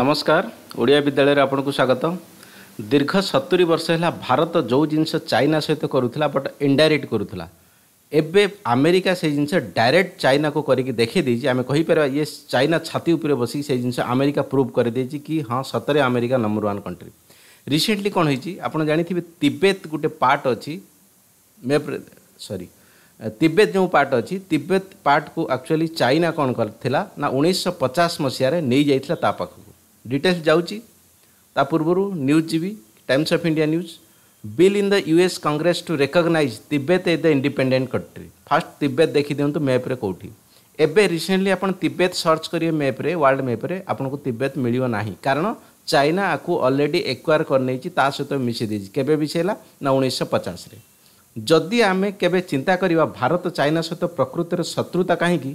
ନମସ୍କାର ଓଡ଼ିଆ ବିଦ୍ୟାଳୟରେ ଆପଣଙ୍କୁ ସ୍ୱାଗତ ଦୀର୍ଘ ସତୁରି ବର୍ଷ ହେଲା ଭାରତ ଯେଉଁ ଜିନିଷ ଚାଇନା ସହିତ କରୁଥିଲା ବଟ୍ ଇଣ୍ଡାଇରେକ୍ଟ କରୁଥିଲା ଏବେ ଆମେରିକା ସେଇ ଜିନିଷ ଡାଇରେକ୍ଟ ଚାଇନାକୁ କରିକି ଦେଖେଇ ଦେଇଛି ଆମେ କହିପାରିବା ଇଏ ଚାଇନା ଛାତି ଉପରେ ବସିକି ସେଇ ଜିନିଷ ଆମେରିକା ପ୍ରୁଭ୍ କରିଦେଇଛି କି ହଁ ସତରେ America number one country recently କ'ଣ ହେଇଛି ଆପଣ ଜାଣିଥିବେ ତିବେତ ଗୋଟେ ପାର୍ଟ ଅଛି ମେପ୍ରେ ସରି ତିବେତ ଯେଉଁ ପାର୍ଟ ଅଛି ତିବେତ ପାର୍ଟକୁ ଆକ୍ଚୁଆଲି ଚାଇନା କ'ଣ କରିଥିଲା ନା ଉଣେଇଶହ ପଚାଶ ମସିହାରେ ନେଇଯାଇଥିଲା ତା ପାଖକୁ ଡିଟେଲ୍ସ ଯାଉଛି ତା ପୂର୍ବରୁ ନ୍ୟୁଜ୍ ଯିବି Times of India news bill in the US Congress to recognize Tibet a the independent country first Tibet ଦେଖିଦିଅନ୍ତୁ ମ୍ୟାପ୍ରେ କେଉଁଠି ଏବେ ରିସେଣ୍ଟଲି ଆପଣ ତିବେତ ସର୍ଚ୍ଚ କରିବେ ମ୍ୟାପ୍ରେ ୱାର୍ଲଡ ମ୍ୟାପ୍ରେ ଆପଣଙ୍କୁ ତିବେତ ମିଳିବ ନାହିଁ କାରଣ ଚାଇନା ଆକୁ ଅଲରେଡ଼ି ଏକ୍ୱାର କରିନେଇଛି ତା ସହିତ ମିଶାଇ ଦେଇଛି କେବେ ମିଶାଇଲା ନା ଉଣେଇଶହ ପଚାଶରେ ଯଦି ଆମେ କେବେ ଚିନ୍ତା କରିବା ଭାରତ ଚାଇନା ସହିତ ପ୍ରକୃତିର ଶତ୍ରୁତା କାହିଁକି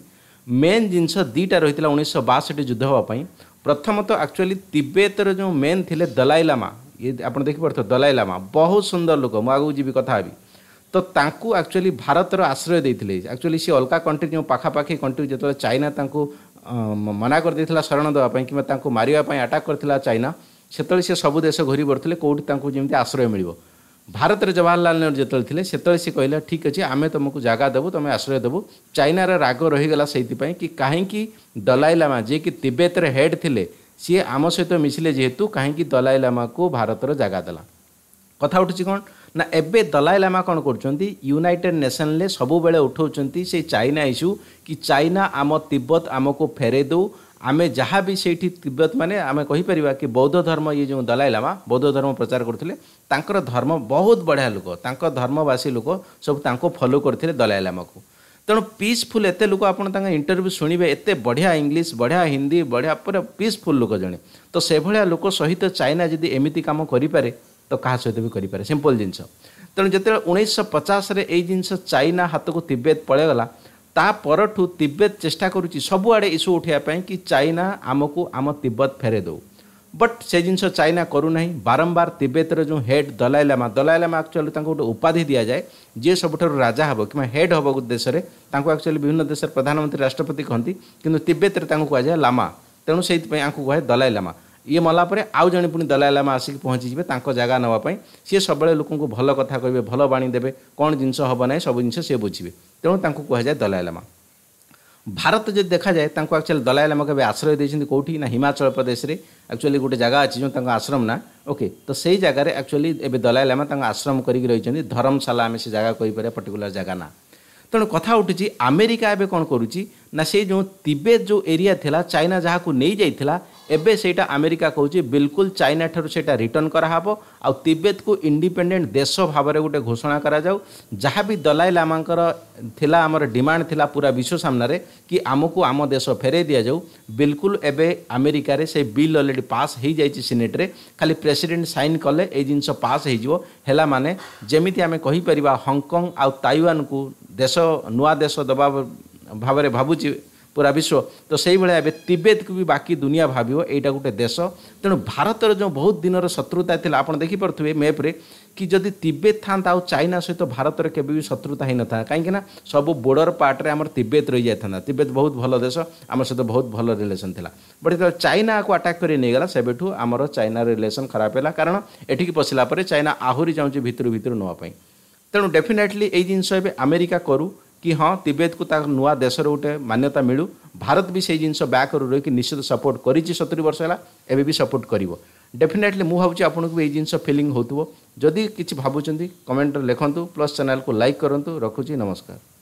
ମେନ୍ ଜିନିଷ ଦୁଇଟା ରହିଥିଲା ଉଣେଇଶହ ବାଷଠି ଯୁଦ୍ଧ ହେବା ପାଇଁ ପ୍ରଥମତଃ ଆକ୍ଚୁଆଲି ତିବେତର ଯେଉଁ ମେନ୍ ଥିଲେ ଦଲାଇ ଲାମା ଇଏ ଆପଣ ଦେଖିପାରୁଥିବେ ଦଲାଇ ଲାମା ବହୁତ ସୁନ୍ଦର ଲୋକ ମୁଁ ଆଗକୁ ଯିବି କଥା ହେବି ତ ତାଙ୍କୁ ଆକ୍ଚୁଆଲି ଭାରତର ଆଶ୍ରୟ ଦେଇଥିଲେ ଆକ୍ଚୁଆଲି ସେ ଅଲଗା କଣ୍ଟ୍ରି ଯେଉଁ ପାଖାପାଖି କଣ୍ଟ୍ରି ଯେତେବେଳେ ଚାଇନା ତାଙ୍କୁ ମନା କରିଦେଇଥିଲା ଶରଣ ଦେବା ପାଇଁ କିମ୍ବା ତାଙ୍କୁ ମାରିବା ପାଇଁ ଆଟାକ୍ କରିଥିଲା ଚାଇନା ସେତେବେଳେ ସେ ସବୁ ଦେଶ ଘୁରି ପଡ଼ିଥିଲେ କେଉଁଠି ତାଙ୍କୁ ଯେମିତି ଆଶ୍ରୟ ମିଳିବ ଭାରତରେ ଜବାହରଲାଲ ନେହେରୁ ଯେତେବେଳେ ଥିଲେ ସେତେବେଳେ ସେ କହିଲା ଠିକ୍ ଅଛି ଆମେ ତୁମକୁ ଜାଗା ଦେବୁ ତୁମେ ଆଶ୍ରୟ ଦେବୁ ଚାଇନାର ରାଗ ରହିଗଲା ସେଇଥିପାଇଁ କି କାହିଁକି ଦଲାଇ ଲାମା ଯିଏକି ତିବେତରେ ହେଡ୍ ଥିଲେ ସିଏ ଆମ ସହିତ ମିଶିଲେ ଯେହେତୁ କାହିଁକି ଦଲାଇ ଲାମାକୁ ଭାରତର ଜାଗା ଦେଲା କଥା ଉଠୁଛି କ'ଣ ନା ଏବେ ଦଲାଇ ଲାମା କ'ଣ କରୁଛନ୍ତି ୟୁନାଇଟେଡ଼ ନେସନରେ ସବୁବେଳେ ଉଠାଉଛନ୍ତି ସେଇ ଚାଇନା ଇସ୍ୟୁ କି ଚାଇନା ଆମ ତିବ୍ବତ ଆମକୁ ଫେରେଇ ଦେଉ ଆମେ ଯାହା ବି ସେଇଠି ତିବ୍ବତମାନେ ଆମେ କହିପାରିବା କି ବୌଦ୍ଧ ଧର୍ମ ଇଏ ଯେଉଁ ଦଲାଇ ଲାମା ବୌଦ୍ଧ ଧର୍ମ ପ୍ରଚାର କରୁଥିଲେ ତାଙ୍କର ଧର୍ମ ବହୁତ ବଢ଼ିଆ ଲୋକ ତାଙ୍କ ଧର୍ମବାସୀ ଲୋକ ସବୁ ତାଙ୍କୁ ଫଲୋ କରିଥିଲେ ଦଲାଇ ଲାମାକୁ ତେଣୁ ପିସଫୁଲ୍ ଏତେ ଲୋକ ଆପଣ ତାଙ୍କ ଇଣ୍ଟରଭ୍ୟୁ ଶୁଣିବେ ଏତେ ବଢ଼ିଆ ଇଂଲିଶ ବଢ଼ିଆ ହିନ୍ଦୀ ବଢ଼ିଆ ପୁରା ପିସଫୁଲ୍ ଲୋକ ଜଣେ ତ ସେଭଳିଆ ଲୋକ ସହିତ ଚାଇନା ଯଦି ଏମିତି କାମ କରିପାରେ ତ କାହା ସହିତ ବି କରିପାରେ ସିମ୍ପଲ୍ ଜିନିଷ ତେଣୁ ଯେତେବେଳେ ଉଣେଇଶହ ପଚାଶରେ ଏଇ ଜିନିଷ ଚାଇନା ହାତକୁ ତିବ୍ବେତ ପଳାଇଗଲା ତା ପରଠୁ ତିବ୍ବତ ଚେଷ୍ଟା କରୁଛି ସବୁଆଡ଼େ ଇସ୍ୟୁ ଉଠାଇବା ପାଇଁ କି ଚାଇନା ଆମକୁ ଆମ ତିବ୍ବତ ଫେରାଇ ଦେଉ ବଟ୍ ସେ ଜିନିଷ ଚାଇନା କରୁନାହିଁ ବାରମ୍ବାର ତିବ୍ବେତର ଯେଉଁ ହେଡ଼୍ ଦଲାଇଲାମା ଦଲାଇଲାମା ଆକ୍ଚୁଆଲି ତାଙ୍କୁ ଗୋଟେ ଉପାଧି ଦିଆଯାଏ ଯିଏ ସବୁଠାରୁ ରାଜା ହେବ କିମ୍ବା ହେଡ଼୍ ହେବ ଗୋଟେ ଦେଶରେ ତାଙ୍କୁ ଆକ୍ଚୁଆଲି ବିଭିନ୍ନ ଦେଶରେ ପ୍ରଧାନମନ୍ତ୍ରୀ ରାଷ୍ଟ୍ରପତି କହନ୍ତି କିନ୍ତୁ ତିବ୍ବେତରେ ତାଙ୍କୁ କୁହାଯାଏ ଲାମା ତେଣୁ ସେଇଥିପାଇଁ ଆଙ୍କୁ କୁହାଯାଏ ଦଲାଇଲାମା ଇଏ ମଲା ପରେ ଆଉ ଜଣେ ପୁଣି ଦଲାଇଲାମା ଆସିକି ପହଞ୍ଚିଯିବେ ତାଙ୍କ ଜାଗା ନେବା ପାଇଁ ସିଏ ସବୁବେଳେ ଲୋକଙ୍କୁ ଭଲ କଥା କହିବେ ଭଲ ବାଣୀ ଦେବେ କ'ଣ ଜିନିଷ ହେବ ନାହିଁ ସବୁ ଜିନିଷ ସିଏ ବୁଝିବେ ତେଣୁ ତାଙ୍କୁ କୁହାଯାଏ ଲାମା ଭାରତ ଯଦି ଦେଖାଯାଏ ତାଙ୍କୁ ଆକ୍ଚୁଆଲି ଲାମା କେବେ ଆଶ୍ରୟ ଦେଇଛନ୍ତି କେଉଁଠି ନା ହିମାଚଳ ପ୍ରଦେଶରେ ଆକ୍ଚୁଆଲି ଗୋଟେ ଜାଗା ଅଛି ଯେଉଁ ତାଙ୍କ ଆଶ୍ରମ ନା ଓକେ ତ ସେଇ ଜାଗାରେ ଆକ୍ଚୁଆଲି ଏବେ ଲାମା ତାଙ୍କ ଆଶ୍ରମ କରିକି ରହିଛନ୍ତି ଧରମଶାଲା ଆମେ ସେ ଜାଗା କହିପାରିବା ପର୍ଟିକୁଲାର ଜାଗା ନା ତେଣୁ କଥା ଉଠୁଛି ଆମେରିକା ଏବେ କ'ଣ କରୁଛି ନା ସେଇ ଯେଉଁ ତିବେତ ଯେଉଁ ଏରିଆ ଥିଲା ଚାଇନା ଯାହାକୁ ନେଇଯାଇଥିଲା ଏବେ ସେଇଟା ଆମେରିକା କହୁଛି ବିଲକୁଲ ଚାଇନା ଠାରୁ ସେଇଟା ରିଟର୍ଣ୍ଣ କରାହେବ ଆଉ ତିବେତକୁ ଇଣ୍ଡିପେଣ୍ଡେଣ୍ଟ ଦେଶ ଭାବରେ ଗୋଟେ ଘୋଷଣା କରାଯାଉ ଯାହା ବି ଦଲାଇ ଲାମାଙ୍କର ଥିଲା ଆମର ଡିମାଣ୍ଡ ଥିଲା ପୁରା ବିଶ୍ୱ ସାମ୍ନାରେ କି ଆମକୁ ଆମ ଦେଶ ଫେରାଇ ଦିଆଯାଉ ବିଲକୁଲ ଏବେ ଆମେରିକାରେ ସେ ବିଲ୍ ଅଲରେଡ଼ି ପାସ୍ ହୋଇଯାଇଛି ସିନେଟ୍ରେ ଖାଲି ପ୍ରେସିଡେଣ୍ଟ ସାଇନ୍ କଲେ ଏଇ ଜିନିଷ ପାସ୍ ହୋଇଯିବ ହେଲା ମାନେ ଯେମିତି ଆମେ କହିପାରିବା ହଂକଂ ଆଉ ତାଇୱାନକୁ ଦେଶ ନୂଆ ଦେଶ ଦେବା ଭାବରେ ଭାବୁଛି ପୁରା ବିଶ୍ୱ ତ ସେଇଭଳିଆ ଏବେ ତିବେତକୁ ବି ବାକି ଦୁନିଆ ଭାବିବ ଏଇଟା ଗୋଟେ ଦେଶ ତେଣୁ ଭାରତର ଯେଉଁ ବହୁତ ଦିନର ଶତ୍ରୁତା ଥିଲା ଆପଣ ଦେଖିପାରୁଥିବେ ମ୍ୟାପ୍ରେ କି ଯଦି ତିବେତ ଥାନ୍ତା ଆଉ ଚାଇନା ସହିତ ଭାରତର କେବେ ବି ଶତ୍ରୁତା ହେଇନଥାନ୍ତା କାହିଁକିନା ସବୁ ବୋର୍ଡ଼ର ପାର୍ଟରେ ଆମର ତିବେତ ରହିଯାଇଥାନ୍ତା ତିବେତ ବହୁତ ଭଲ ଦେଶ ଆମ ସହିତ ବହୁତ ଭଲ ରିଲେସନ୍ ଥିଲା ବଟ୍ ଯେତେବେଳେ ଚାଇନାକୁ ଆଟାକ୍ କରି ନେଇଗଲା ସେବେଠୁ ଆମର ଚାଇନା ରିଲେସନ୍ ଖରାପ ହେଲା କାରଣ ଏଠିକି ପଶିଲା ପରେ ଚାଇନା ଆହୁରି ଚାହୁଁଛି ଭିତରୁ ଭିତରୁ ନେବା ପାଇଁ ତେଣୁ ଡେଫିନେଟଲି ଏଇ ଜିନିଷ ଏବେ ଆମେରିକା କରୁ कि ହଁ ତିବେତକୁ ତା ନୂଆ ଦେଶର ଗୋଟେ ମାନ୍ୟତା ମିଳୁ ଭାରତ ବି ସେଇ ଜିନିଷ ବ୍ୟାକ୍ରୁ ରହିକି ନିଶ୍ଚିତ ସପୋର୍ଟ କରିଛି ସତୁରି ବର୍ଷ ହେଲା ଏବେ ବି ସପୋର୍ଟ କରିବ ଡେଫିନେଟଲି ମୁଁ ଭାବୁଛି ଆପଣଙ୍କୁ ଏଇ ଜିନିଷ ଫିଲିଂ ହେଉଥିବ ଯଦି କିଛି ଭାବୁଛନ୍ତି କମେଣ୍ଟରେ ଲେଖନ୍ତୁ ପ୍ଲସ୍ ଚ୍ୟାନେଲ୍କୁ ଲାଇକ୍ କରନ୍ତୁ ରଖୁଛି ନମସ୍କାର